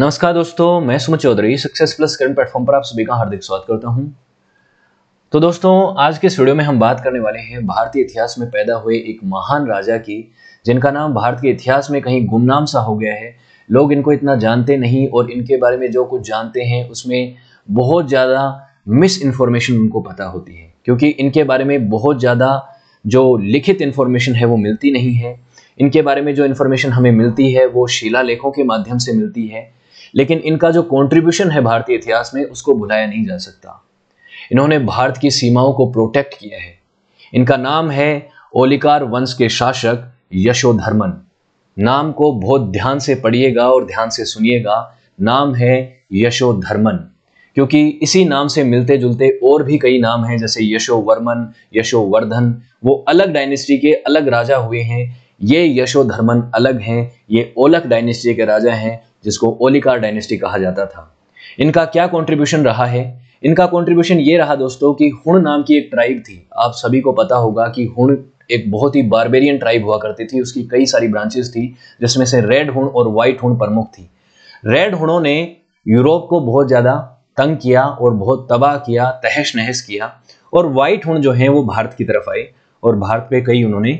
नमस्कार दोस्तों मैं Suman Chaudhary success plus current platform पर आप सभी का हार्दिक स्वागत करता हूं तो दोस्तों आज के इस वीडियो में हम बात करने वाले हैं भारतीय इतिहास में पैदा हुए एक महान राजा की जिनका नाम भारत के इतिहास में कहीं गुमनाम सा हो गया है लोग इनको इतना जानते नहीं और इनके बारे में जो कुछ जानते हैं उसमें बहुत ज़्यादा मिस इन्फॉर्मेशन उनको पता होती है क्योंकि इनके बारे में बहुत ज़्यादा जो लिखित इन्फॉर्मेशन है वो मिलती नहीं है इनके बारे में जो इन्फॉर्मेशन हमें मिलती है वो शिलालेखों के माध्यम से मिलती है लेकिन इनका जो कॉन्ट्रीब्यूशन है भारतीय इतिहास में उसको भुलाया नहीं जा सकता इन्होंने भारत की सीमाओं को प्रोटेक्ट किया है इनका नाम है ओलिकार वंश के शासक यशोधर्मन नाम को बहुत ध्यान से पढ़िएगा और ध्यान से सुनिएगा नाम है यशोधर्मन क्योंकि इसी नाम से मिलते जुलते और भी कई नाम हैं जैसे यशोवर्मन यशोवर्धन वो अलग डायनेस्टी के अलग राजा हुए हैं ये यशोधर्मन अलग हैं ये ओलक डायनेस्टी के राजा हैं जिसको ओलिकार डायनेस्टी कहा जाता था इनका क्या कॉन्ट्रीब्यूशन रहा है इनका कॉन्ट्रीब्यूशन ये रहा दोस्तों कि हुण नाम की एक ट्राइब थी आप सभी को पता होगा कि हुण एक बहुत ही बारबेरियन ट्राइब हुआ करती थी उसकी कई सारी ब्रांचेस थी जिसमें से रेड हुण और व्हाइट हुण प्रमुख थी रेड हुणों ने यूरोप को बहुत ज़्यादा तंग किया और बहुत तबाह किया तहस नहस किया और व्हाइट हुण जो है वो भारत की तरफ आए और भारत पे कई उन्होंने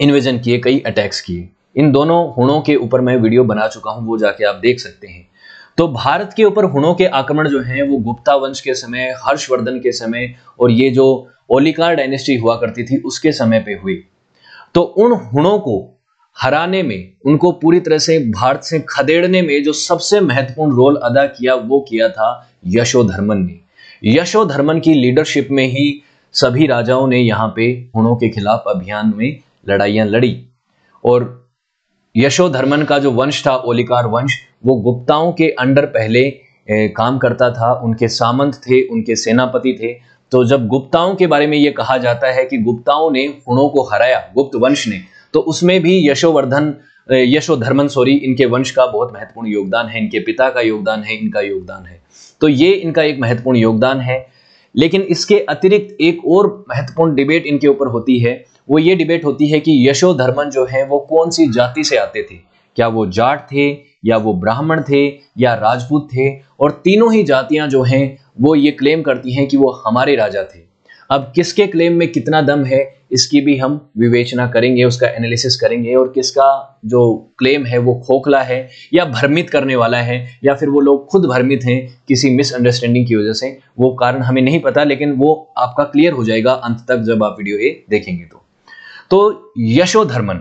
इन्वेजन किए कई अटैक्स किए इन दोनों हुणों के ऊपर मैं वीडियो बना चुका हूं वो जाके आप देख सकते हैं तो भारत के ऊपर हुणों के आक्रमण जो हैं वो गुप्ता वंश के समय हर्षवर्धन के समय और ये जो ओलिकार डायनेस्टी हुआ करती थी उसके समय पे हुई तो उन हुणों को हराने में उनको पूरी तरह से भारत से खदेड़ने में जो सबसे महत्वपूर्ण रोल अदा किया वो किया था यशोधर्मन ने यशोधर्मन की लीडरशिप में ही सभी राजाओं ने यहाँ पे हुणों के खिलाफ अभियान में लड़ाइयां लड़ी और यशोधर्मन का जो वंश था ओलिकार वंश वो गुप्ताओं के अंडर पहले काम करता था उनके सामंत थे उनके सेनापति थे तो जब गुप्ताओं के बारे में ये कहा जाता है कि गुप्ताओं ने हुणों को हराया गुप्त वंश ने तो उसमें भी यशोवर्धन यशोधर्मन सॉरी इनके वंश का बहुत महत्वपूर्ण योगदान है इनके पिता का योगदान है इनका योगदान है तो ये इनका एक महत्वपूर्ण योगदान है लेकिन इसके अतिरिक्त एक और महत्वपूर्ण डिबेट इनके ऊपर होती है वो ये डिबेट होती है कि यशो धर्मन जो है वो कौन सी जाति से आते थे क्या वो जाट थे या वो ब्राह्मण थे या राजपूत थे और तीनों ही जातियां जो हैं वो ये क्लेम करती हैं कि वो हमारे राजा थे अब किसके क्लेम में कितना दम है इसकी भी हम विवेचना करेंगे उसका एनालिसिस करेंगे और किसका जो क्लेम है वो खोखला है या भ्रमित करने वाला है या फिर वो लोग खुद भ्रमित हैं किसी मिसअंडरस्टैंडिंग की वजह से वो कारण हमें नहीं पता लेकिन वो आपका क्लियर हो जाएगा अंत तक जब आप वीडियो ये देखेंगे तो तो यशोधर्मन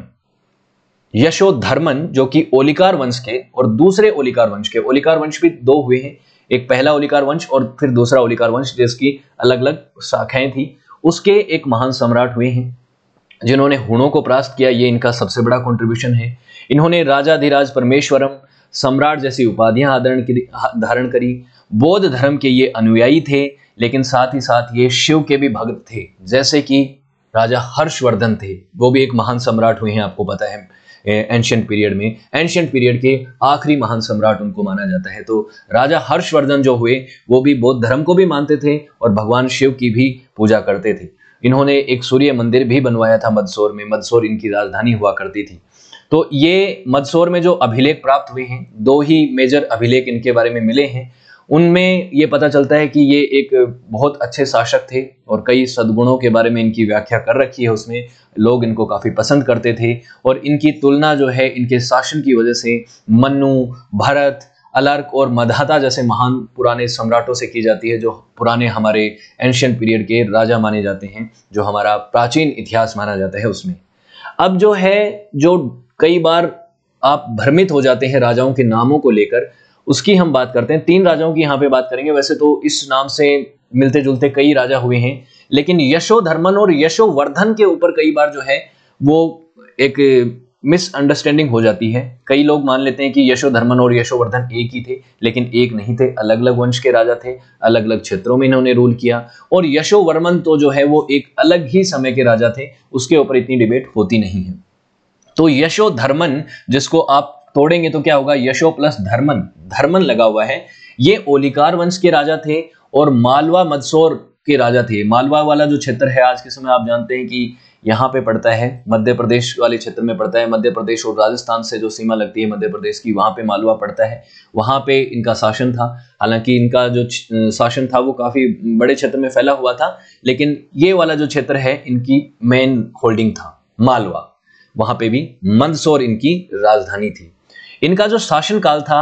यशोधर्मन जो कि ओलिकार वंश के और दूसरे ओलिकार वंश के ओलिकार वंश भी दो हुए हैं एक पहला ओलिकार वंश और फिर दूसरा ओलिकार वंश जिसकी अलग अलग शाखाएं थी उसके एक महान सम्राट हुए हैं जिन्होंने हुणों को प्रास्त किया ये इनका सबसे बड़ा कॉन्ट्रीब्यूशन है इन्होंने राजाधिराज परमेश्वरम सम्राट जैसी उपाधियां धारण करी बौद्ध धर्म के ये अनुयायी थे लेकिन साथ ही साथ ये शिव के भी भक्त थे जैसे कि राजा हर्षवर्धन थे वो भी एक महान सम्राट हुए हैं आपको पता है एंशियंट पीरियड में एंशियंट पीरियड के आखिरी महान सम्राट उनको माना जाता है तो राजा हर्षवर्धन जो हुए वो भी बौद्ध धर्म को भी मानते थे और भगवान शिव की भी पूजा करते थे इन्होंने एक सूर्य मंदिर भी बनवाया था मदसौर में मदसौर इनकी राजधानी हुआ करती थी तो ये मदसौर में जो अभिलेख प्राप्त हुए हैं दो ही मेजर अभिलेख इनके बारे में मिले हैं उनमें ये पता चलता है कि ये एक बहुत अच्छे शासक थे और कई सद्गुणों के बारे में इनकी व्याख्या कर रखी है उसमें लोग इनको काफ़ी पसंद करते थे और इनकी तुलना जो है इनके शासन की वजह से मनु भरत अलर्क और मधाता जैसे महान पुराने सम्राटों से की जाती है जो पुराने हमारे एंशियन पीरियड के राजा माने जाते हैं जो हमारा प्राचीन इतिहास माना जाता है उसमें अब जो है जो कई बार आप भ्रमित हो जाते हैं राजाओं के नामों को लेकर उसकी हम बात करते हैं तीन राजाओं की यहाँ पे बात करेंगे वैसे तो इस नाम से मिलते जुलते कई राजा हुए हैं लेकिन यशोधर्मन और यशोवर्धन के ऊपर कई बार जो है वो एक मिसअंडरस्टैंडिंग हो जाती है कई लोग मान लेते हैं कि यशोधर्मन और यशोवर्धन एक ही थे लेकिन एक नहीं थे अलग अलग वंश के राजा थे अलग अलग क्षेत्रों में इन्होंने रूल किया और यशोवर्मन तो जो है वो एक अलग ही समय के राजा थे उसके ऊपर इतनी डिबेट होती नहीं है तो यशोधर्मन जिसको आप तोड़ेंगे तो क्या होगा यशो प्लस धर्मन धर्मन लगा हुआ है ये ओलिकार वंश के राजा थे और मालवा मदसौर के राजा थे मालवा वाला जो क्षेत्र है आज के समय आप जानते हैं कि यहाँ पे पड़ता है मध्य प्रदेश वाले क्षेत्र में पड़ता है मध्य प्रदेश और राजस्थान से जो सीमा लगती है मध्य प्रदेश की वहां पे मालवा पड़ता है वहां पे इनका शासन था हालांकि इनका जो शासन था वो काफ़ी बड़े क्षेत्र में फैला हुआ था लेकिन ये वाला जो क्षेत्र है इनकी मेन होल्डिंग था मालवा वहां पे भी मंदसौर इनकी राजधानी थी इनका जो शासन काल था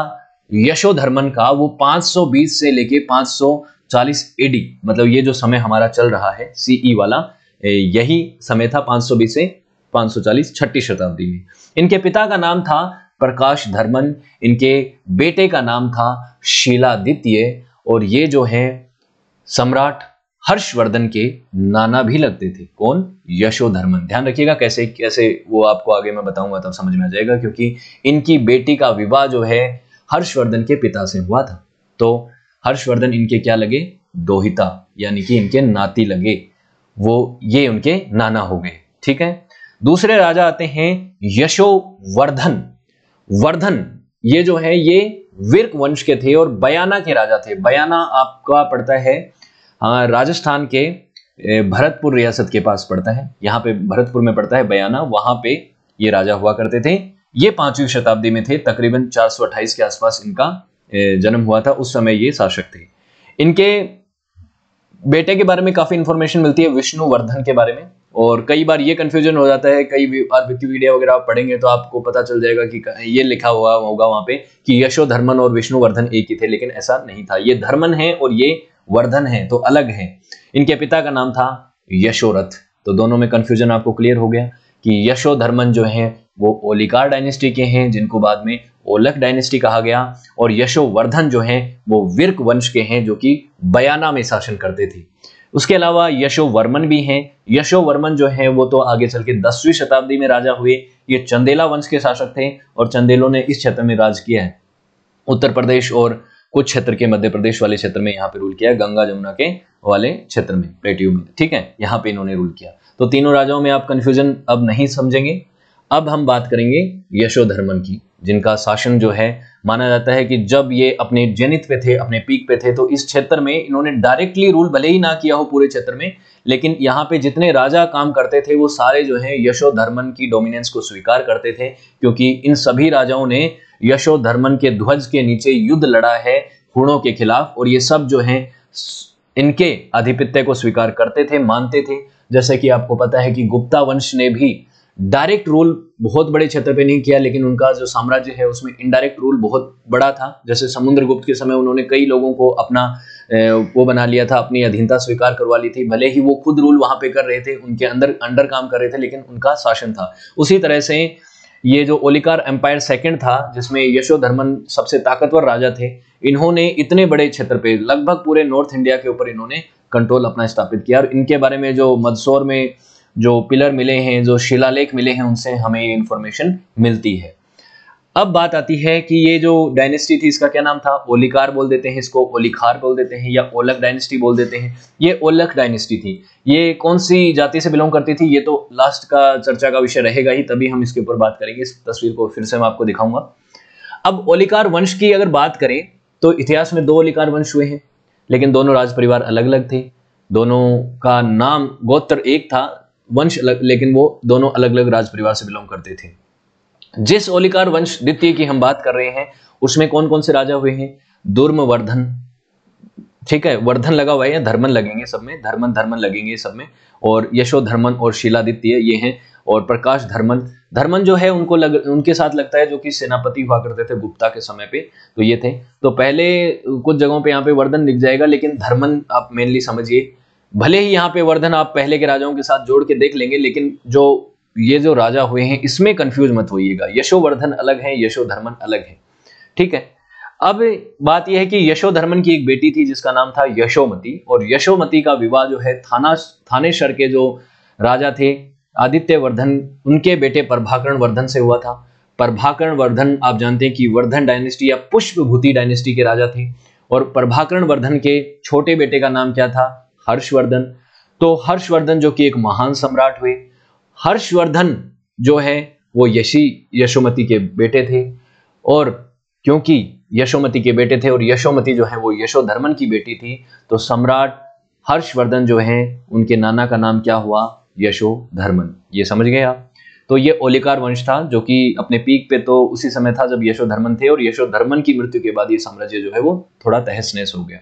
यशोधर्मन का वो 520 से लेके 540 एडी मतलब ये जो समय हमारा चल रहा है सीई e वाला यही समय था 520 से 540 छठी शताब्दी में इनके पिता का नाम था प्रकाश धर्मन इनके बेटे का नाम था शिलादित्य और ये जो है सम्राट हर्षवर्धन के नाना भी लगते थे कौन यशोधर्मन ध्यान रखिएगा कैसे कैसे वो आपको आगे मैं बताऊंगा तब समझ में आ जाएगा क्योंकि इनकी बेटी का विवाह जो है हर्षवर्धन के पिता से हुआ था तो हर्षवर्धन इनके क्या लगे दोहिता यानी कि इनके नाती लगे वो ये उनके नाना हो गए ठीक है दूसरे राजा आते हैं यशोवर्धन वर्धन ये जो है ये विर्क वंश के थे और बयाना के राजा थे बयाना आपका पड़ता है हाँ, राजस्थान के भरतपुर रियासत के पास पड़ता है यहाँ पे भरतपुर में पड़ता है बयाना वहां पे ये राजा हुआ करते थे ये पांचवी शताब्दी में थे तकरीबन 428 के आसपास इनका जन्म हुआ था उस समय ये शासक थे इनके बेटे के बारे में काफी इंफॉर्मेशन मिलती है विष्णुवर्धन के बारे में और कई बार ये कंफ्यूजन हो जाता है कई बार विकीपीडिया वगैरह आप पढ़ेंगे तो आपको पता चल जाएगा कि ये लिखा हुआ होगा वहां पे कि यशोधर्मन और विष्णुवर्धन एक ही थे लेकिन ऐसा नहीं था ये धर्मन है और ये वर्धन है तो अलग है इनके पिता का नाम था यशोरथ तो दोनों में कंफ्यूजन आपको क्लियर हो गया कि यशोधर्मन जो है वो ओलिकार डायनेस्टी के हैं जिनको बाद में ओलक डायनेस्टी कहा गया और यशोवर्धन जो है वो विर्क वंश के हैं जो कि बयाना में शासन करते थे उसके अलावा यशोवर्मन भी हैं यशोवर्मन जो है वो तो आगे चल के दसवीं शताब्दी में राजा हुए ये चंदेला वंश के शासक थे और चंदेलों ने इस क्षेत्र में राज किया है उत्तर प्रदेश और कुछ क्षेत्र के मध्य प्रदेश वाले क्षेत्र में यहाँ पे रूल किया गंगा जमुना के वाले क्षेत्र में प्लेट्यू में ठीक है यहाँ पे इन्होंने रूल किया तो तीनों राजाओं में आप कंफ्यूजन अब नहीं समझेंगे अब हम बात करेंगे यशोधर्मन की जिनका शासन जो है माना जाता है कि जब ये अपने जेनित पे थे अपने पीक पे थे तो इस क्षेत्र में इन्होंने डायरेक्टली रूल भले ही ना किया हो पूरे क्षेत्र में लेकिन यहाँ पे जितने राजा काम करते थे वो सारे जो है यशोधर्मन की डोमिनेंस को स्वीकार करते थे क्योंकि इन सभी राजाओं ने यशोधर्मन के ध्वज के नीचे युद्ध लड़ा है हुणों के खिलाफ और ये सब जो हैं इनके आधिपत्य को स्वीकार करते थे मानते थे जैसे कि आपको पता है कि गुप्ता वंश ने भी डायरेक्ट रूल बहुत बड़े क्षेत्र पे नहीं किया लेकिन उनका जो साम्राज्य है उसमें इनडायरेक्ट रूल बहुत बड़ा था जैसे समुद्रगुप्त के समय उन्होंने कई लोगों को अपना वो बना लिया था अपनी अधीनता स्वीकार करवा ली थी भले ही वो खुद रूल वहां पे कर रहे थे उनके अंदर अंडर काम कर रहे थे लेकिन उनका शासन था उसी तरह से ये जो ओलिकार एम्पायर सेकंड था जिसमें यशोधर्मन सबसे ताकतवर राजा थे इन्होंने इतने बड़े क्षेत्र पे लगभग पूरे नॉर्थ इंडिया के ऊपर इन्होंने कंट्रोल अपना स्थापित किया और इनके बारे में जो मदसौर में जो पिलर मिले हैं जो शिलालेख मिले हैं उनसे हमें ये इन्फॉर्मेशन मिलती है अब बात आती है कि ये जो डायनेस्टी थी इसका क्या नाम था ओलिकार बोल देते हैं इसको ओलिखार बोल देते हैं या ओलक डायनेस्टी बोल देते हैं ये ओलक डायनेस्टी थी ये कौन सी जाति से बिलोंग करती थी ये तो लास्ट का चर्चा का विषय रहेगा ही तभी हम इसके ऊपर बात करेंगे इस तस्वीर को फिर से मैं आपको दिखाऊंगा अब ओलिकार वंश की अगर बात करें तो इतिहास में दो ओलिकार वंश हुए हैं लेकिन दोनों राज परिवार अलग अलग थे दोनों का नाम गोत्र एक था वंश अलग लेकिन वो दोनों अलग अलग राज परिवार से बिलोंग करते थे जिस ओलिकार वंश द्वितीय की हम बात कर रहे हैं उसमें कौन कौन से राजा हुए हैं दुर्म वर्धन ठीक है वर्धन लगा हुआ है धर्मन लगेंगे सब में धर्मन धर्मन लगेंगे सब में और यशो धर्मन और शिलादित्य ये हैं और प्रकाश धर्मन धर्मन जो है उनको लग उनके साथ लगता है जो कि सेनापति हुआ करते थे गुप्ता के समय पे तो ये थे तो पहले कुछ जगहों पे यहाँ पे वर्धन लिख जाएगा लेकिन धर्मन आप मेनली समझिए भले ही यहाँ पे वर्धन आप पहले के राजाओं के साथ जोड़ के देख लेंगे लेकिन जो ये जो राजा हुए हैं इसमें कंफ्यूज मत होइएगा यशोवर्धन अलग है यशोधर्मन अलग है ठीक है अब बात यह है कि यशोधर्मन की एक बेटी थी जिसका नाम था यशोमती और यशोमती का विवाह जो है थाना थानेश्वर के जो राजा थे आदित्य वर्धन उनके बेटे प्रभाकरण वर्धन से हुआ था प्रभाकरण वर्धन आप जानते हैं कि वर्धन डायनेस्टी या पुष्पभूति डायनेस्टी के राजा थे और प्रभाकरण वर्धन के छोटे बेटे का नाम क्या था हर्षवर्धन तो हर्षवर्धन जो कि एक महान सम्राट हुए हर्षवर्धन जो है वो यशी यशोमती के बेटे थे और क्योंकि यशोमती के बेटे थे और यशोमती जो है वो यशोधर्मन की बेटी थी तो सम्राट हर्षवर्धन जो है उनके नाना का नाम क्या हुआ यशोधर्मन ये समझ गए आप तो ये ओलिकार वंश था जो कि अपने पीक पे तो उसी समय था जब यशोधर्मन थे और यशोधर्मन की मृत्यु के बाद ये साम्राज्य जो है वो थोड़ा तहस नहस हो गया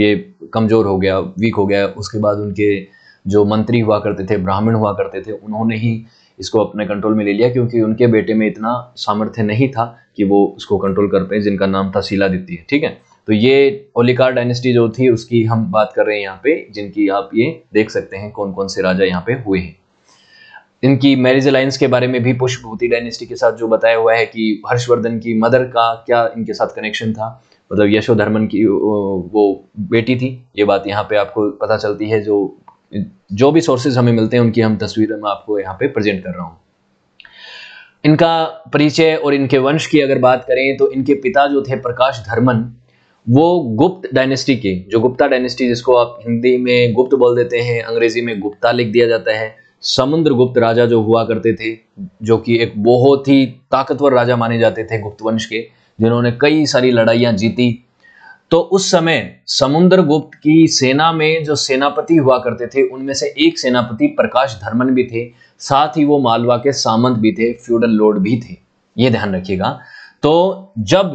ये कमज़ोर हो गया वीक हो गया उसके बाद उनके जो मंत्री हुआ करते थे ब्राह्मण हुआ करते थे उन्होंने ही इसको अपने कंट्रोल में ले लिया क्योंकि उनके बेटे में इतना सामर्थ्य नहीं था कि वो उसको कंट्रोल कर पाए जिनका नाम था शिलादित्य ठीक है तो ये ओलिकार डायनेस्टी जो थी उसकी हम बात कर रहे हैं यहाँ पे जिनकी आप ये देख सकते हैं कौन कौन से राजा यहाँ पे हुए हैं इनकी मैरिज अलायंस के बारे में भी पुष्पभूति डायनेस्टी के साथ जो बताया हुआ है कि हर्षवर्धन की मदर का क्या इनके साथ कनेक्शन था मतलब यशोधर्मन की वो बेटी थी ये बात यहाँ पे आपको पता चलती है जो जो भी सोर्सेज हमें मिलते हैं उनकी हम तस्वीर में आपको यहाँ पे प्रेजेंट कर रहा हूँ इनका परिचय और इनके वंश की अगर बात करें तो इनके पिता जो थे प्रकाश धर्मन वो गुप्त डायनेस्टी के जो गुप्ता डायनेस्टी जिसको आप हिंदी में गुप्त बोल देते हैं अंग्रेजी में गुप्ता लिख दिया जाता है समुद्र गुप्त राजा जो हुआ करते थे जो कि एक बहुत ही ताकतवर राजा माने जाते थे गुप्त वंश के जिन्होंने कई सारी लड़ाइयाँ जीती तो उस समय समुद्र गुप्त की सेना में जो सेनापति हुआ करते थे उनमें से एक सेनापति प्रकाश धर्मन भी थे साथ ही वो मालवा के सामंत भी थे फ्यूडल लोड भी थे ये ध्यान रखिएगा तो जब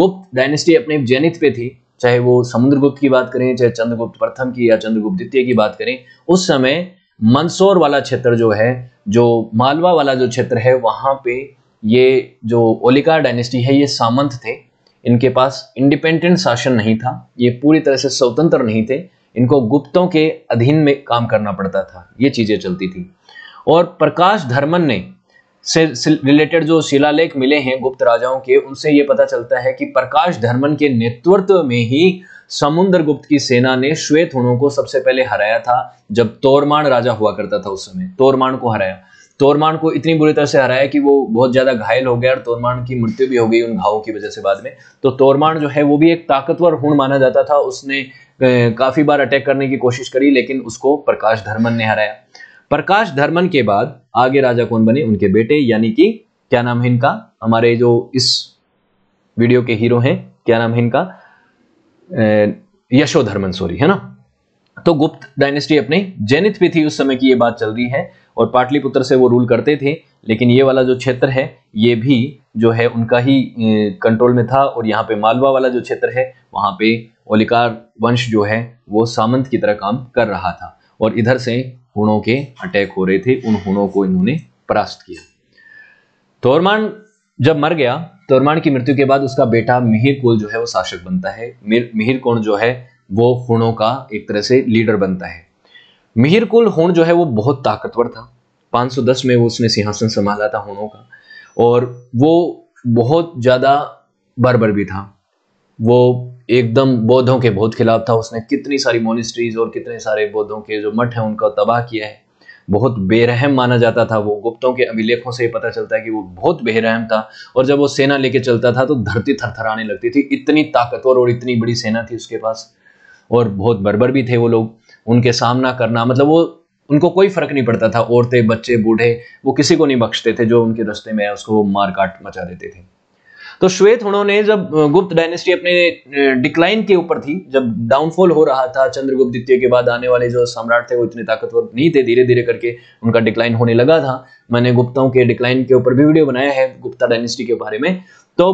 गुप्त डायनेस्टी अपने जेनिथ पे थी चाहे वो समुद्रगुप्त की बात करें चाहे चंद्रगुप्त प्रथम की या चंद्रगुप्त द्वितीय की बात करें उस समय मंदसौर वाला क्षेत्र जो है जो मालवा वाला जो क्षेत्र है वहां पे ये जो ओलिकार डायनेस्टी है ये सामंत थे इनके पास इंडिपेंडेंट शासन नहीं था ये पूरी तरह से स्वतंत्र नहीं थे इनको गुप्तों के अधीन में काम करना पड़ता था ये चीज़ें चलती थी और प्रकाश धर्मन ने से रिलेटेड जो शिलालेख मिले हैं गुप्त राजाओं के उनसे ये पता चलता है कि प्रकाश धर्मन के नेतृत्व में ही समुद्र गुप्त की सेना ने श्वेत हुणों को सबसे पहले हराया था जब तोरमाण राजा हुआ करता था उस समय तोरमाण को हराया तोरमान को इतनी बुरी तरह से हराया कि वो बहुत ज़्यादा घायल हो गया और तोरमान की मृत्यु भी हो गई उन घावों की वजह से बाद में तो तोरमान जो है वो भी एक ताकतवर हूण माना जाता था उसने काफ़ी बार अटैक करने की कोशिश करी लेकिन उसको प्रकाश धर्मन ने हराया प्रकाश धर्मन के बाद आगे राजा कौन बने उनके बेटे यानी कि क्या नाम है इनका हमारे जो इस वीडियो के हीरो हैं क्या नाम है इनका यशोधर्मन सॉरी है ना तो गुप्त डायनेस्टी अपनी जैनित पे थी उस समय की ये बात चल रही है और पाटलिपुत्र से वो रूल करते थे लेकिन ये वाला जो क्षेत्र है ये भी जो है उनका ही कंट्रोल में था और यहाँ पे मालवा वाला जो क्षेत्र है वहाँ पे ओलिकार वंश जो है वो सामंत की तरह काम कर रहा था और इधर से हुणों के अटैक हो रहे थे उन हुणों को इन्होंने परास्त किया तोरमान जब मर गया तोरमान की मृत्यु के बाद उसका बेटा मिहिर कोल जो है वो शासक बनता है मिहिर कोण जो है वो हुणों का एक तरह से लीडर बनता है मिहिर कुल होन जो है वो बहुत ताकतवर था 510 में वो उसने सिंहासन संभाला था होनों का और वो बहुत ज़्यादा बर्बर भी था वो एकदम बौद्धों के बहुत खिलाफ था उसने कितनी सारी मोनिस्ट्रीज और कितने सारे बौद्धों के जो मठ हैं उनका तबाह किया है बहुत बेरहम माना जाता था वो गुप्तों के अभिलेखों से पता चलता है कि वो बहुत बेरहम था और जब वो सेना लेके चलता था तो धरती थरथराने लगती थी इतनी ताकतवर और इतनी बड़ी सेना थी उसके पास और बहुत बर्बर भी थे वो लोग उनके सामना करना मतलब वो उनको कोई फर्क नहीं पड़ता था औरतें बच्चे बूढ़े वो किसी को नहीं बख्शते थे जो उनके रस्ते में है उसको वो मार काट मचा देते थे तो श्वेत उन्होंने जब गुप्त डायनेस्टी अपने डिक्लाइन के ऊपर थी जब डाउनफॉल हो रहा था चंद्रगुप्त द्वितीय के बाद आने वाले जो सम्राट थे वो इतने ताकतवर नहीं थे धीरे धीरे करके उनका डिक्लाइन होने लगा था मैंने गुप्ताओं के डिक्लाइन के ऊपर भी वीडियो बनाया है गुप्ता डायनेस्टी के बारे में तो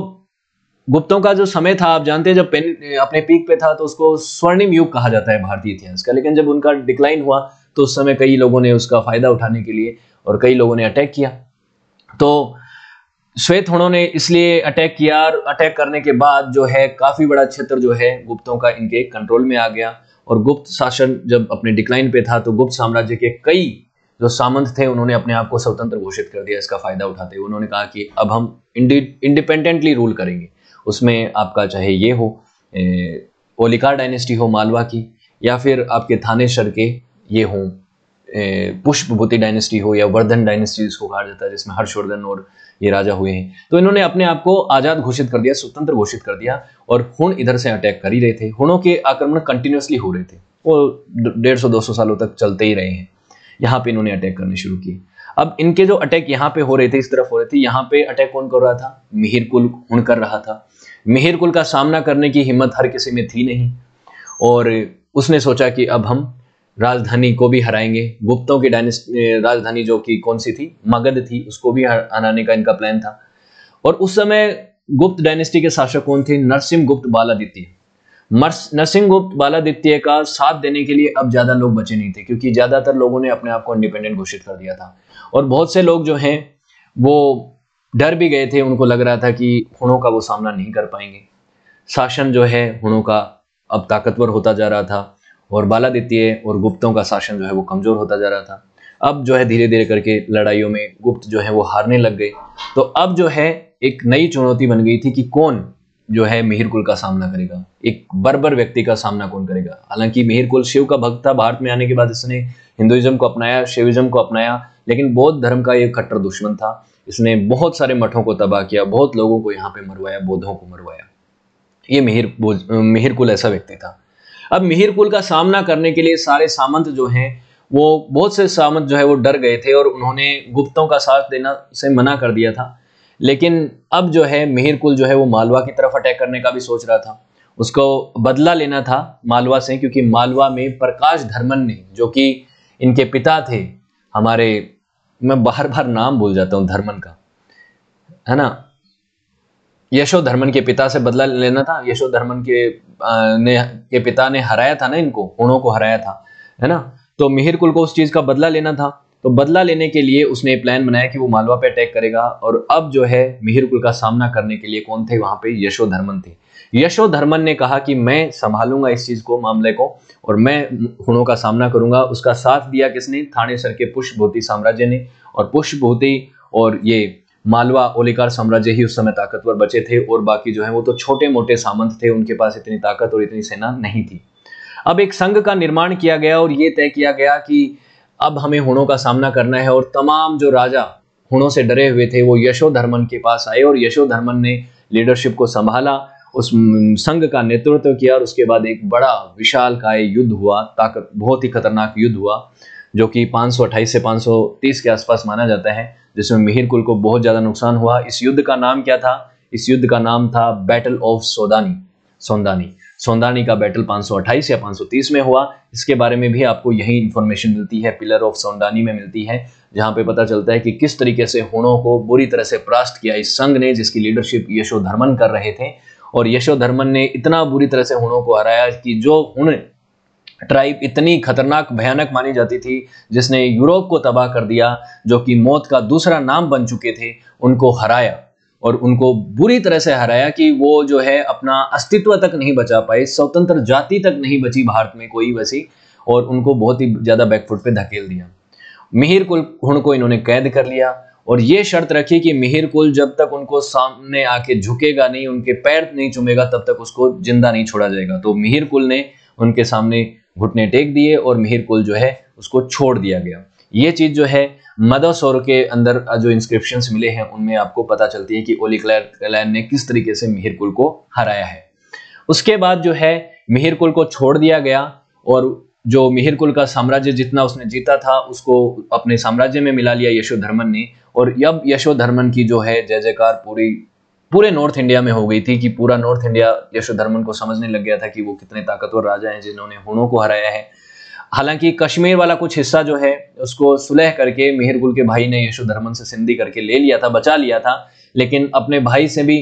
गुप्तों का जो समय था आप जानते हैं जब पेन अपने पीक पे था तो उसको स्वर्णिम युग कहा जाता है भारतीय इतिहास का लेकिन जब उनका डिक्लाइन हुआ तो उस समय कई लोगों ने उसका फायदा उठाने के लिए और कई लोगों ने अटैक किया तो श्वेत होणों ने इसलिए अटैक किया और अटैक करने के बाद जो है काफी बड़ा क्षेत्र जो है गुप्तों का इनके कंट्रोल में आ गया और गुप्त शासन जब अपने डिक्लाइन पे था तो गुप्त साम्राज्य के कई जो सामंत थे उन्होंने अपने आप को स्वतंत्र घोषित कर दिया इसका फायदा उठाते हुए उन्होंने कहा कि अब हम इंडिपेंडेंटली रूल करेंगे उसमें आपका चाहे ये हो ओलिकार डायनेस्टी हो मालवा की या फिर आपके थानेश्वर के ये हों पुष्पभूति डायनेस्टी हो या वर्धन डायनेस्टी जिसको कहा जाता है जिसमें हर्षवर्धन और ये राजा हुए हैं तो इन्होंने अपने आप को आजाद घोषित कर दिया स्वतंत्र घोषित कर दिया और हुण इधर से अटैक कर ही रहे थे हुणों के आक्रमण कंटिन्यूसली हो रहे थे वो डेढ़ सौ दो सौ सालों तक चलते ही रहे हैं यहाँ पे इन्होंने अटैक करने शुरू किए अब इनके जो अटैक यहाँ पे हो रहे थे इस तरफ हो रहे थे यहाँ पे अटैक कौन कर रहा था मिहिर कुल हुण कर रहा था मेहरकुल का सामना करने की हिम्मत हर किसी में थी नहीं और उसने सोचा कि अब हम राजधानी को भी हराएंगे गुप्तों की डायनेस्टी राजधानी जो कि कौन सी थी मगध थी उसको भी हराने का इनका प्लान था और उस समय गुप्त डायनेस्टी के शासक कौन थे नरसिंह गुप्त बालादित्य नरसिंह गुप्त बालादित्य का साथ देने के लिए अब ज़्यादा लोग बचे नहीं थे क्योंकि ज़्यादातर लोगों ने अपने आप को इंडिपेंडेंट घोषित कर दिया था और बहुत से लोग जो हैं वो डर भी गए थे उनको लग रहा था कि हुनों का वो सामना नहीं कर पाएंगे शासन जो है हुनों का अब ताकतवर होता जा रहा था और बालादित्य और गुप्तों का शासन जो है वो कमज़ोर होता जा रहा था अब जो है धीरे धीरे करके लड़ाइयों में गुप्त जो है वो हारने लग गए तो अब जो है एक नई चुनौती बन गई थी कि कौन जो है मिहिरकुल का सामना करेगा एक बर्बर व्यक्ति का सामना कौन करेगा हालांकि मिहिरकुल शिव का भक्त था भारत में आने के बाद इसने हिंदुइज्म को अपनाया शिविज्म को अपनाया लेकिन बौद्ध धर्म का ये कट्टर दुश्मन था इसने बहुत सारे मठों को तबाह किया बहुत लोगों को यहाँ पे मरवाया बौद्धों को मरवाया ये मिहिर मिहिर कुल ऐसा व्यक्ति था अब मिहिर कुल का सामना करने के लिए सारे सामंत जो हैं वो बहुत से सामंत जो है वो डर गए थे और उन्होंने गुप्तों का साथ देना से मना कर दिया था लेकिन अब जो है मिहिर कुल जो है वो मालवा की तरफ अटैक करने का भी सोच रहा था उसको बदला लेना था मालवा से क्योंकि मालवा में प्रकाश धर्मन ने जो कि इनके पिता थे हमारे मैं बार बार नाम भूल जाता हूँ धर्मन का है ना यशो धर्मन के पिता से बदला लेना था यशो धर्मन के ने के पिता ने हराया था ना इनको हुणों को हराया था है ना तो मिहिर कुल को उस चीज़ का बदला लेना था तो बदला लेने के लिए उसने प्लान बनाया कि वो मालवा पे अटैक करेगा और अब जो है मिहिर कुल का सामना करने के लिए कौन थे वहां पे यशो धर्मन थे यशोधर्मन ने कहा कि मैं संभालूंगा इस चीज को मामले को और मैं हुनों का सामना करूंगा उसका साथ दिया किसने थानेसर के पुष्पभूति साम्राज्य ने और पुष्पभूति और ये मालवा ओलिकार साम्राज्य ही उस समय ताकतवर बचे थे और बाकी जो है वो तो छोटे मोटे सामंत थे उनके पास इतनी ताकत और इतनी सेना नहीं थी अब एक संघ का निर्माण किया गया और ये तय किया गया कि अब हमें हुणों का सामना करना है और तमाम जो राजा हुणों से डरे हुए थे वो यशोधर्मन के पास आए और यशोधर्मन ने लीडरशिप को संभाला उस संघ का नेतृत्व किया और उसके बाद एक बड़ा विशाल काय युद्ध हुआ ताकत बहुत ही खतरनाक युद्ध हुआ जो कि 528 से 530 के आसपास माना जाता है जिसमें मिहिर कुल को बहुत ज़्यादा नुकसान हुआ इस युद्ध का नाम क्या था इस युद्ध का नाम था बैटल ऑफ सोदानी सौंदानी सौंदानी का बैटल 528 या 530 में हुआ इसके बारे में भी आपको यही इंफॉर्मेशन मिलती है पिलर ऑफ सोंदानी में मिलती है जहाँ पे पता चलता है कि किस तरीके से हुणों को बुरी तरह से परास्त किया इस संघ ने जिसकी लीडरशिप यशोधर्मन कर रहे थे और यशोधर्मन ने इतना बुरी तरह से हुणों को हराया कि जो हुण ट्राइब इतनी खतरनाक भयानक मानी जाती थी जिसने यूरोप को तबाह कर दिया जो कि मौत का दूसरा नाम बन चुके थे उनको हराया और उनको बुरी तरह से हराया कि वो जो है अपना अस्तित्व तक नहीं बचा पाए स्वतंत्र जाति तक नहीं बची भारत में कोई वैसी और उनको बहुत ही ज़्यादा बैकफुट पे धकेल दिया मिहिर कुल हुण को इन्होंने कैद कर लिया और ये शर्त रखी कि मिहिर कुल जब तक उनको सामने आके झुकेगा नहीं उनके पैर नहीं चुमेगा तब तक उसको जिंदा नहीं छोड़ा जाएगा तो मिहिर कुल ने उनके सामने घुटने टेक दिए और मिहिर कुल जो है उसको छोड़ दिया गया ये चीज जो है मदासौर के अंदर जो इंस्क्रिप्शन मिले हैं उनमें आपको पता चलती है कि ओली क्लैर क्लैन ने किस तरीके से मिहिर कुल को हराया है उसके बाद जो है मिहिर कुल को छोड़ दिया गया और जो मिहिरकुल का साम्राज्य जितना उसने जीता था उसको अपने साम्राज्य में मिला लिया यशोधर्मन ने और अब यशोधर्मन की जो है जय जयकार पूरी पूरे नॉर्थ इंडिया में हो गई थी कि पूरा नॉर्थ इंडिया यशोधर्मन को समझने लग गया था कि वो कितने ताकतवर राजा हैं जिन्होंने हुनों को हराया है हालांकि कश्मीर वाला कुछ हिस्सा जो है उसको सुलह करके मिहिरगुल के भाई ने यशोधर्मन से सिंधी करके ले लिया था बचा लिया था लेकिन अपने भाई से भी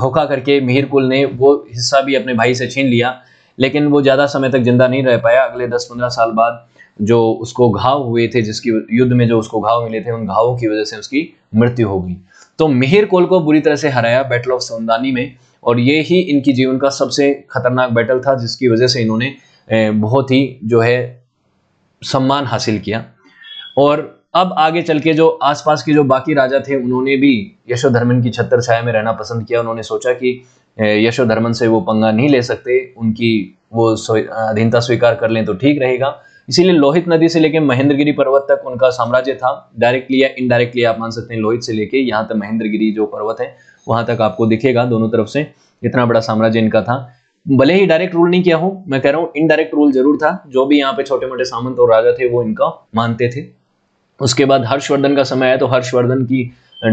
धोखा करके मिहिरकुल ने वो हिस्सा भी अपने भाई से छीन लिया लेकिन वो ज़्यादा समय तक जिंदा नहीं रह पाया अगले दस पंद्रह साल बाद जो उसको घाव हुए थे जिसकी युद्ध में जो उसको घाव मिले थे उन घावों की वजह से उसकी मृत्यु हो गई तो मिहिर कोल को बुरी तरह से हराया बैटल ऑफ सौंदानी में और ये ही इनकी जीवन का सबसे खतरनाक बैटल था जिसकी वजह से इन्होंने बहुत ही जो है सम्मान हासिल किया और अब आगे चल के जो आसपास के जो बाकी राजा थे उन्होंने भी यशोधर्मन की छत्र छाया में रहना पसंद किया उन्होंने सोचा कि यशोधर्मन से वो पंगा नहीं ले सकते उनकी वो अधीनता स्वीकार कर लें तो ठीक रहेगा इसीलिए लोहित नदी से लेकर महेंद्रगिरी पर्वत तक उनका साम्राज्य था डायरेक्टली या इनडायरेक्टली आप मान सकते हैं लोहित से लेके यहाँ तक महेंद्रगिरी जो पर्वत है वहां तक आपको दिखेगा दोनों तरफ से इतना बड़ा साम्राज्य इनका था भले ही डायरेक्ट रूल नहीं किया हूं मैं कह रहा हूँ इनडायरेक्ट रूल जरूर था जो भी यहाँ पे छोटे मोटे सामंत और राजा थे वो इनका मानते थे उसके बाद हर्षवर्धन का समय आया तो हर्षवर्धन की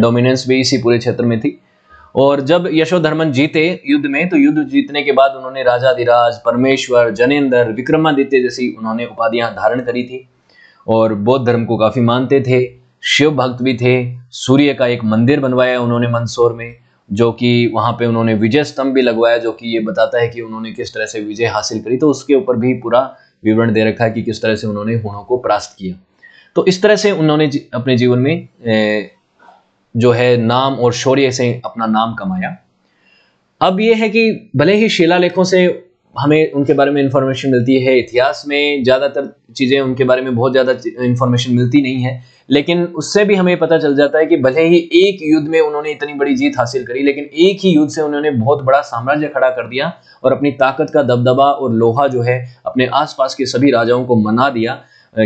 डोमिनेंस भी इसी पूरे क्षेत्र में थी और जब यशोधर्मन जीते युद्ध में तो युद्ध जीतने के बाद उन्होंने राजाधिराज परमेश्वर जनेन्द्र विक्रमादित्य जैसी उन्होंने उपाधियां धारण करी थी और बौद्ध धर्म को काफ़ी मानते थे शिव भक्त भी थे सूर्य का एक मंदिर बनवाया उन्होंने मंदसौर में जो कि वहां पे उन्होंने विजय स्तंभ भी लगवाया जो कि ये बताता है कि उन्होंने किस तरह से विजय हासिल करी तो उसके ऊपर भी पूरा विवरण दे रखा है कि किस तरह से उन्होंने हुणों को परास्त किया तो इस तरह से उन्होंने अपने जीवन में जो है नाम और शौर्य से अपना नाम कमाया अब यह है कि भले ही शिलालेखों से हमें उनके बारे में इंफॉर्मेशन मिलती है इतिहास में ज़्यादातर चीज़ें उनके बारे में बहुत ज़्यादा इंफॉर्मेशन मिलती नहीं है लेकिन उससे भी हमें पता चल जाता है कि भले ही एक युद्ध में उन्होंने इतनी बड़ी जीत हासिल करी लेकिन एक ही युद्ध से उन्होंने बहुत बड़ा साम्राज्य खड़ा कर दिया और अपनी ताकत का दबदबा और लोहा जो है अपने आसपास के सभी राजाओं को मना दिया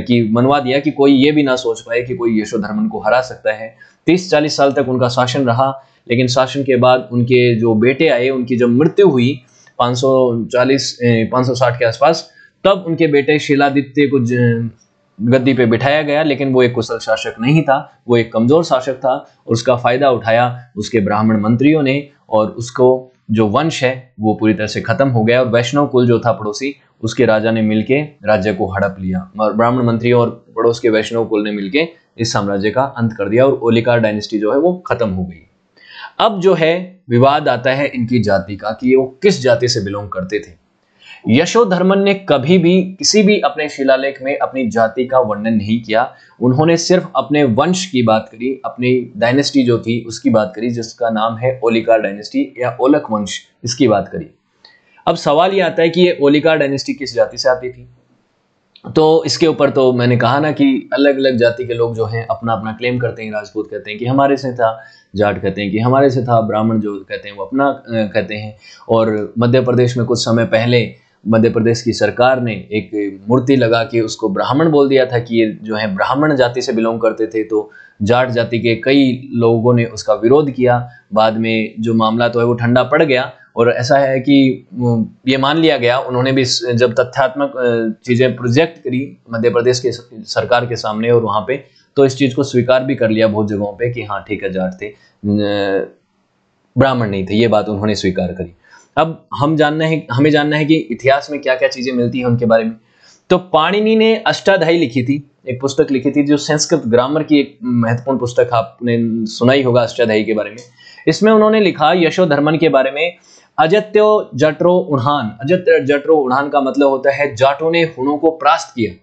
कि मनवा दिया कि कोई ये भी ना सोच पाए कि कोई यशोधर्मन को हरा सकता है तीस चालीस साल तक उनका शासन रहा लेकिन शासन के बाद उनके जो बेटे आए उनकी जब मृत्यु हुई 540 560 के आसपास तब उनके बेटे शिलादित्य को गद्दी पे बिठाया गया लेकिन वो एक कुशल शासक नहीं था वो एक कमजोर शासक था उसका फायदा उठाया उसके ब्राह्मण मंत्रियों ने और उसको जो वंश है वो पूरी तरह से खत्म हो गया और वैष्णव कुल जो था पड़ोसी उसके राजा ने मिलके राज्य को हड़प लिया और ब्राह्मण मंत्री और पड़ोस के वैष्णव कुल ने मिलके इस साम्राज्य का अंत कर दिया और ओलिकार डायनेस्टी जो है वो खत्म हो गई अब जो है विवाद आता है इनकी जाति का कि वो किस जाति से बिलोंग करते थे यशोधर्मन ने कभी भी किसी भी अपने शिलालेख में अपनी जाति का वर्णन नहीं किया उन्होंने सिर्फ अपने वंश की बात करी अपनी डायनेस्टी जो थी उसकी बात करी जिसका नाम है ओलिकार डायनेस्टी या ओलक वंश इसकी बात करी अब सवाल यह आता है कि ये ओलिकार डायनेस्टी किस जाति से आती थी तो इसके ऊपर तो मैंने कहा ना कि अलग अलग जाति के लोग जो हैं अपना अपना क्लेम करते हैं राजपूत कहते हैं कि हमारे से था जाट कहते हैं कि हमारे से था ब्राह्मण जो कहते हैं वो अपना कहते हैं और मध्य प्रदेश में कुछ समय पहले मध्य प्रदेश की सरकार ने एक मूर्ति लगा के उसको ब्राह्मण बोल दिया था कि ये जो है ब्राह्मण जाति से बिलोंग करते थे तो जाट जाति के कई लोगों ने उसका विरोध किया बाद में जो मामला तो है वो ठंडा पड़ गया और ऐसा है कि ये मान लिया गया उन्होंने भी जब तथ्यात्मक चीज़ें प्रोजेक्ट करी मध्य प्रदेश के सरकार के सामने और वहाँ पे तो इस चीज़ को स्वीकार भी कर लिया बहुत जगहों पे कि हाँ ठीक है जाट थे ब्राह्मण नहीं थे ये बात उन्होंने स्वीकार करी अब हम जानना है हमें जानना है कि इतिहास में क्या क्या चीज़ें मिलती हैं उनके बारे में तो पाणिनी ने अष्टाध्यायी लिखी थी एक पुस्तक लिखी थी जो संस्कृत ग्रामर की एक महत्वपूर्ण पुस्तक आपने सुना ही होगा अष्टाध्यायी के बारे में इसमें उन्होंने लिखा यशोधर्मन के बारे में अजत्यो जटरो उड़ान अजत्य जटरो उड़ान का मतलब होता है जाटों ने हुणों को प्रास्त किया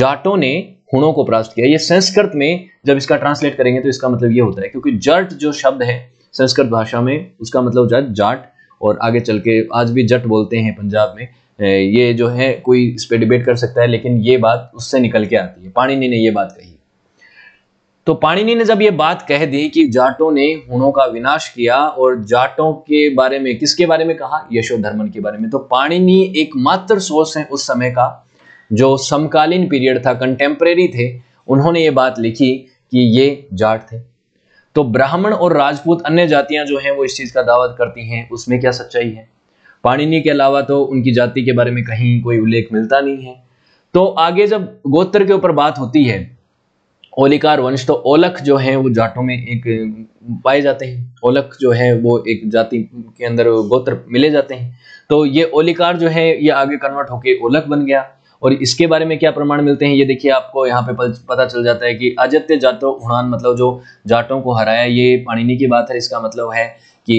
जाटों ने हुणों को प्रास्त किया ये संस्कृत में जब इसका ट्रांसलेट करेंगे तो इसका मतलब ये होता है क्योंकि जट जो शब्द है संस्कृत भाषा में उसका मतलब जट जाट और आगे चल के आज भी जट बोलते हैं पंजाब में ये जो है कोई इस पर डिबेट कर सकता है लेकिन ये बात उससे निकल के आती है पाणिनि ने ये बात कही तो पाणिनि ने जब ये बात कह दी कि जाटों ने हुनों का विनाश किया और जाटों के बारे में किसके बारे में कहा यशोधर्मन के बारे में तो पाणिनि एकमात्र सोर्स है उस समय का जो समकालीन पीरियड था कंटेम्प्रेरी थे उन्होंने ये बात लिखी कि ये जाट थे तो ब्राह्मण और राजपूत अन्य जातियां जो हैं वो इस चीज़ का दावा करती हैं उसमें क्या सच्चाई है पाणिनि के अलावा तो उनकी जाति के बारे में कहीं कोई उल्लेख मिलता नहीं है तो आगे जब गोत्र के ऊपर बात होती है ओलिकार वंश तो ओलख जो है वो जाटों में एक पाए जाते हैं ओलख जो है वो एक जाति के अंदर गोत्र मिले जाते हैं तो ये ओलिकार जो है ये आगे कन्वर्ट होके ओलख बन गया और इसके बारे में क्या प्रमाण मिलते हैं ये देखिए आपको यहाँ पे पता चल जाता है कि अजत्य जाटो उड़ान मतलब जो जाटों को हराया ये पाणिनि की बात है इसका मतलब है कि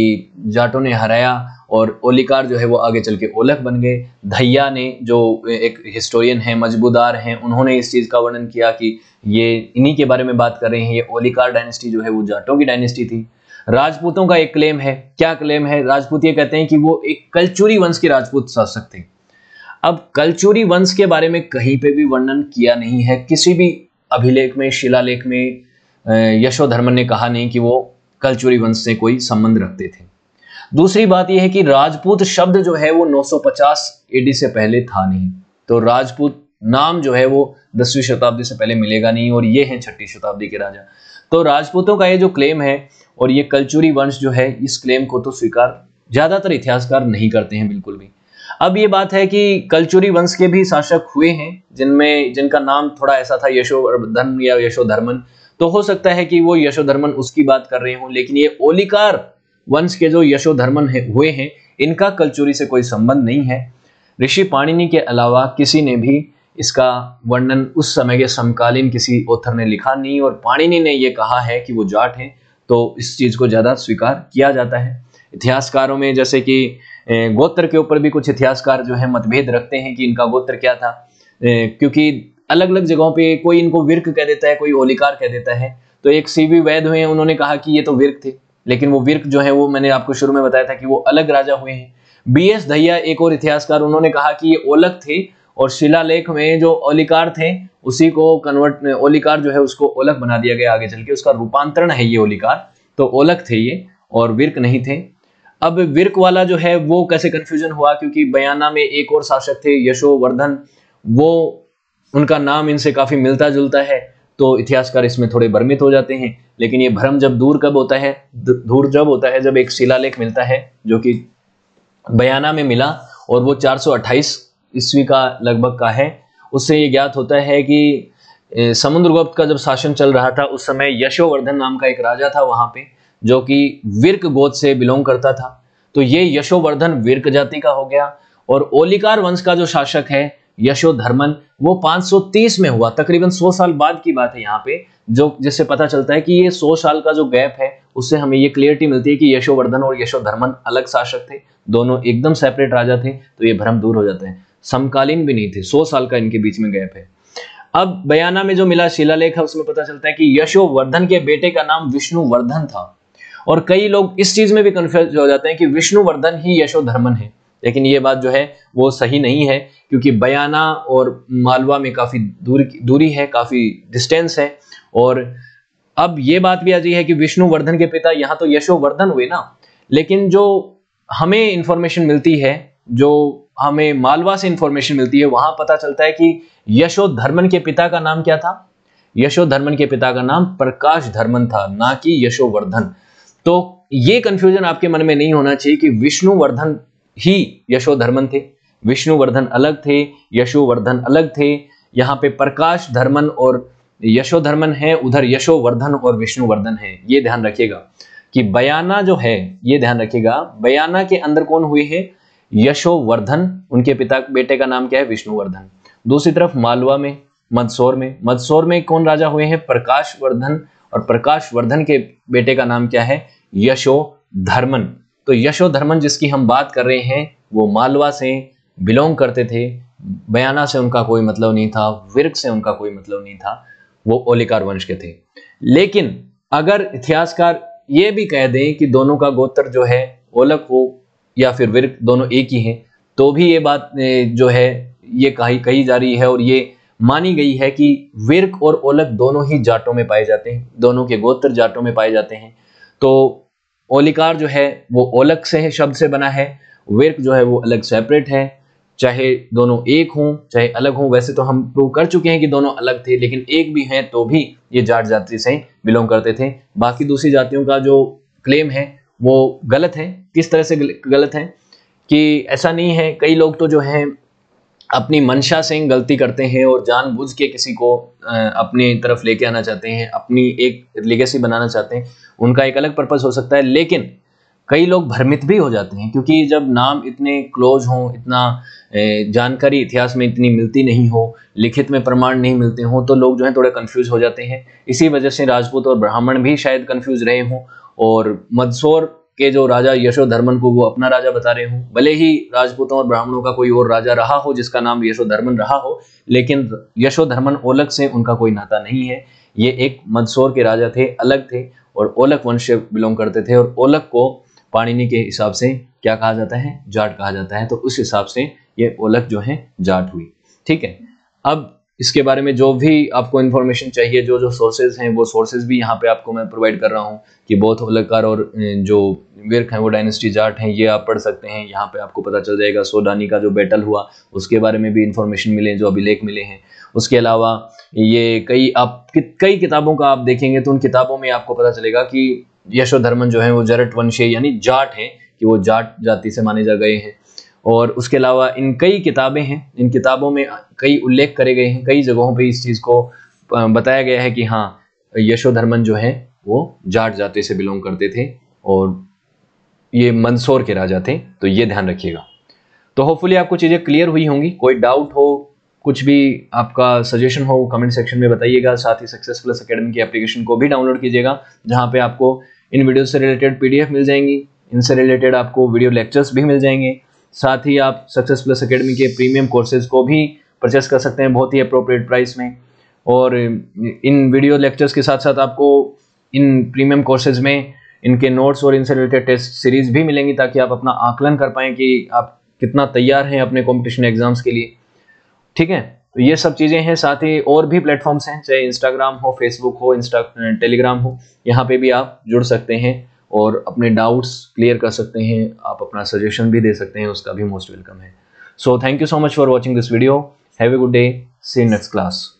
जाटों ने हराया और ओलिकार जो है वो आगे चल के ओलख बन गए धैया ने जो एक हिस्टोरियन है मजबूदार हैं उन्होंने इस चीज़ का वर्णन किया कि ये इन्हीं के बारे में बात कर रहे हैं ये ओलिकार डायनेस्टी जो है वो जाटों की डायनेस्टी थी राजपूतों का एक क्लेम है क्या क्लेम है राजपूत ये कहते हैं कि वो एक कलचूरी वंश के राजपूत शासक थे अब कलचूरी वंश के बारे में कहीं पे भी वर्णन किया नहीं है किसी भी अभिलेख में शिलालेख में यशोधर्मन ने कहा नहीं कि वो कलचूरी वंश से कोई संबंध रखते थे दूसरी बात यह है कि राजपूत शब्द जो है वो 950 एडी से पहले था नहीं तो राजपूत नाम जो है वो दसवीं शताब्दी से पहले मिलेगा नहीं और ये है छठी शताब्दी के राजा तो राजपूतों का ये जो क्लेम है और ये कल्चुरी वंश जो है इस क्लेम को तो स्वीकार ज़्यादातर इतिहासकार नहीं करते हैं बिल्कुल भी अब ये बात है कि कल्चुरी वंश के भी शासक हुए हैं जिनमें जिनका नाम थोड़ा ऐसा था यशोधन या यशोधर्मन तो हो सकता है कि वो यशोधर्मन उसकी बात कर रहे हों लेकिन ये ओलिकार वंश के जो यशोधर्मन है, हुए हैं इनका कल्चुरी से कोई संबंध नहीं है ऋषि पाणिनि के अलावा किसी ने भी इसका वर्णन उस समय के समकालीन किसी ऑथर ने लिखा नहीं और पाणिनि ने यह कहा है कि वो जाट हैं तो इस चीज़ को ज़्यादा स्वीकार किया जाता है इतिहासकारों में जैसे कि गोत्र के ऊपर भी कुछ इतिहासकार जो है मतभेद रखते हैं कि इनका गोत्र क्या था क्योंकि अलग अलग जगहों पे कोई इनको विर्क कह देता है कोई ओलिकार कह देता है तो एक सी वी वैद हुए उन्होंने कहा कि ये तो विर्क थे लेकिन वो विर्क जो है वो मैंने आपको शुरू में बताया था कि वो अलग राजा हुए हैं बी एस धैया एक और इतिहासकार उन्होंने कहा कि ये ओलक थे और शिलालेख में जो ओलिकार थे उसी को कन्वर्ट ओलिकार जो है उसको ओलक बना दिया गया आगे चल के उसका रूपांतरण है ये ओलिकार तो ओलक थे ये और विर्क नहीं थे अब विर्क वाला जो है वो कैसे कन्फ्यूजन हुआ क्योंकि बयाना में एक और शासक थे यशोवर्धन वो उनका नाम इनसे काफी मिलता जुलता है तो इतिहासकार इसमें थोड़े भ्रमित हो जाते हैं लेकिन ये भ्रम जब दूर कब होता है दूर जब होता है जब एक शिलालेख मिलता है जो कि बयाना में मिला और वो ईस्वी का लगभग का है उससे ये ज्ञात होता है कि समुद्रगुप्त का जब शासन चल रहा था उस समय यशोवर्धन नाम का एक राजा था वहां पे जो कि विर्क गोद से बिलोंग करता था तो ये यशोवर्धन विर्क जाति का हो गया और ओलिकार वंश का जो शासक है यशोधर्मन वो 530 में हुआ तकरीबन 100 साल बाद की बात है यहाँ पे जो जिससे पता चलता है कि ये 100 साल का जो गैप है उससे हमें ये क्लियरिटी मिलती है कि यशोवर्धन और यशोधर्मन अलग शासक थे दोनों एकदम सेपरेट राजा थे तो ये भ्रम दूर हो जाते हैं समकालीन भी नहीं थे सौ साल का इनके बीच में गैप है अब बयाना में जो मिला शिलालेख है उसमें पता चलता है कि यशोवर्धन के बेटे का नाम विष्णुवर्धन था और कई लोग इस चीज में भी कंफ्यूज हो जाते हैं कि विष्णुवर्धन ही यशोधर्मन है लेकिन ये बात जो है वो सही नहीं है क्योंकि बयाना और मालवा में काफ़ी दूर दूरी है काफ़ी डिस्टेंस है और अब ये बात भी आ रही है कि विष्णुवर्धन के पिता यहाँ तो यशोवर्धन हुए ना लेकिन जो हमें इंफॉर्मेशन मिलती है जो हमें मालवा से इंफॉर्मेशन मिलती है वहां पता चलता है कि यशोधर्मन के पिता का नाम क्या था यशोधर्मन के पिता का नाम प्रकाश धर्मन था ना कि यशोवर्धन तो ये कंफ्यूजन आपके मन में नहीं होना चाहिए कि विष्णुवर्धन ही यशोधर्मन थे विष्णुवर्धन अलग थे यशोवर्धन अलग थे यहाँ पे प्रकाश धर्मन और यशोधर्मन है उधर यशोवर्धन और विष्णुवर्धन है ये ध्यान रखिएगा कि बयाना जो है ये ध्यान रखिएगा बयाना के अंदर कौन हुए हैं यशोवर्धन उनके पिता बेटे का नाम क्या है विष्णुवर्धन दूसरी तरफ मालवा में मदसौर में मदसौर में कौन राजा हुए हैं प्रकाशवर्धन और प्रकाशवर्धन के बेटे का नाम क्या है यशो धर्मन तो यशो धर्मन जिसकी हम बात कर रहे हैं वो मालवा से बिलोंग करते थे बयाना से उनका कोई मतलब नहीं था विर्क से उनका कोई मतलब नहीं था वो ओलिकार वंश के थे लेकिन अगर इतिहासकार ये भी कह दें कि दोनों का गोत्र जो है ओलक हो या फिर विर्क दोनों एक ही हैं तो भी ये बात जो है ये कही कही जा रही है और ये मानी गई है कि विर्क और ओलक दोनों ही जाटों में पाए जाते हैं दोनों के गोत्र जाटों में पाए जाते हैं तो ओलिकार जो है वो ओलक से है शब्द से बना है विर्क जो है वो अलग सेपरेट है चाहे दोनों एक हों चाहे अलग हों वैसे तो हम प्रूव कर चुके हैं कि दोनों अलग थे लेकिन एक भी हैं तो भी ये जाट जाति से बिलोंग करते थे बाकी दूसरी जातियों का जो क्लेम है वो गलत है किस तरह से गलत है कि ऐसा नहीं है कई लोग तो जो हैं अपनी मंशा से गलती करते हैं और जानबूझ के किसी को अपने तरफ लेके आना चाहते हैं अपनी एक लिगेसी बनाना चाहते हैं उनका एक अलग पर्पज़ हो सकता है लेकिन कई लोग भ्रमित भी हो जाते हैं क्योंकि जब नाम इतने क्लोज हों इतना जानकारी इतिहास में इतनी मिलती नहीं हो लिखित में प्रमाण नहीं मिलते हों तो लोग जो हैं थोड़े कन्फ्यूज हो जाते हैं इसी वजह से राजपूत और ब्राह्मण भी शायद कन्फ्यूज रहे हों और मदसौर के जो राजा यशोधर्मन को वो अपना राजा बता रहे हूँ भले ही राजपूतों और ब्राह्मणों का कोई और राजा रहा हो जिसका नाम यशोधर्मन रहा हो लेकिन यशोधर्मन ओलक से उनका कोई नाता नहीं है ये एक मदसोर के राजा थे अलग थे और ओलक वंश से बिलोंग करते थे और ओलक को पाणिनि के हिसाब से क्या कहा जाता है जाट कहा जाता है तो उस हिसाब से ये ओलक जो है जाट हुई ठीक है अब इसके बारे में जो भी आपको इन्फॉर्मेशन चाहिए जो जो सोर्सेज हैं वो सोर्सेज भी यहाँ पे आपको मैं प्रोवाइड कर रहा हूँ कि बौद्ध होलकार और जो विर्क हैं वो डायनेस्टी जाट हैं ये आप पढ़ सकते हैं यहाँ पे आपको पता चल जाएगा सोडानी का जो बैटल हुआ उसके बारे में भी इन्फॉर्मेशन मिले जो अभिलेख मिले हैं उसके अलावा ये कई आप कई किताबों का आप देखेंगे तो उन किताबों में आपको पता चलेगा कि यशोधर्मन जो है वो जरट वंशी यानी जाट है कि वो जाट जाति से माने जा गए हैं और उसके अलावा इन कई किताबें हैं इन किताबों में कई उल्लेख करे गए हैं कई जगहों पर इस चीज़ को बताया गया है कि हाँ यशोधर्मन जो है वो जाट जाति से बिलोंग करते थे और ये मंदसौर के राजा थे तो ये ध्यान रखिएगा तो होपफुली आपको चीज़ें क्लियर हुई होंगी कोई डाउट हो कुछ भी आपका सजेशन हो कमेंट सेक्शन में बताइएगा साथ ही सक्सेस प्लस अकेडमी की एप्लीकेशन को भी डाउनलोड कीजिएगा जहाँ पे आपको इन वीडियो से रिलेटेड पीडीएफ मिल जाएंगी इनसे रिलेटेड आपको वीडियो लेक्चर्स भी मिल जाएंगे साथ ही आप सक्सेस प्लस अकेडमी के प्रीमियम कोर्सेज को भी परचेस कर सकते हैं बहुत ही अप्रोप्रिएट प्राइस में और इन वीडियो लेक्चर्स के साथ साथ आपको इन प्रीमियम कोर्सेज में इनके नोट्स और इनसे रिलेटेड टेस्ट सीरीज भी मिलेंगी ताकि आप अपना आकलन कर पाएँ कि आप कितना तैयार हैं अपने कॉम्पिटिशन एग्जाम्स के लिए ठीक है तो ये सब चीज़ें हैं साथ ही और भी प्लेटफॉर्म्स हैं चाहे इंस्टाग्राम हो फेसबुक हो इंस्टा टेलीग्राम हो यहाँ पे भी आप जुड़ सकते हैं और अपने डाउट्स क्लियर कर सकते हैं आप अपना सजेशन भी दे सकते हैं उसका भी मोस्ट वेलकम है so thank you so much for watching this video have a good day see next class